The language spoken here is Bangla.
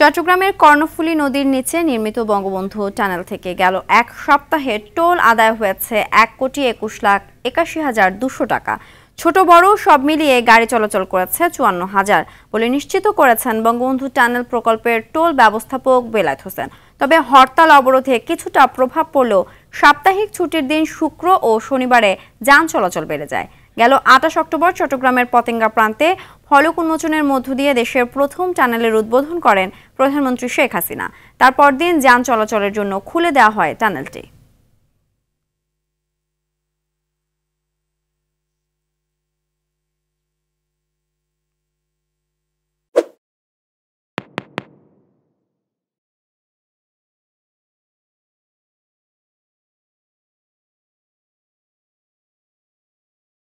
চট্টগ্রামের কর্ণফুলী নদীর নিচে নির্মিত বঙ্গবন্ধু টানেল থেকে গেল এক সপ্তাহে টোল আদায় হয়েছে এক কোটি একুশ লাখ একাশি হাজার দুশো টাকা ছোট বড় সব মিলিয়ে গাড়ি চলাচল করেছে চুয়ান্ন হাজার বলে নিশ্চিত করেছেন বঙ্গবন্ধু টানেল প্রকল্পের টোল ব্যবস্থাপক বেলায়ত হোসেন তবে হরতাল অবরোধে কিছুটা প্রভাব পড়লেও সাপ্তাহিক ছুটির দিন শুক্র ও শনিবারে যান চলাচল বেড়ে যায় গেল আটাশ অক্টোবর চট্টগ্রামের পতেঙ্গা প্রান্তে ফলক উন্মোচনের মধ্য দিয়ে দেশের প্রথম টানেলের উদ্বোধন করেন প্রধানমন্ত্রী শেখ হাসিনা তারপর দিন যান চলাচলের জন্য খুলে দেওয়া হয় টানেলটি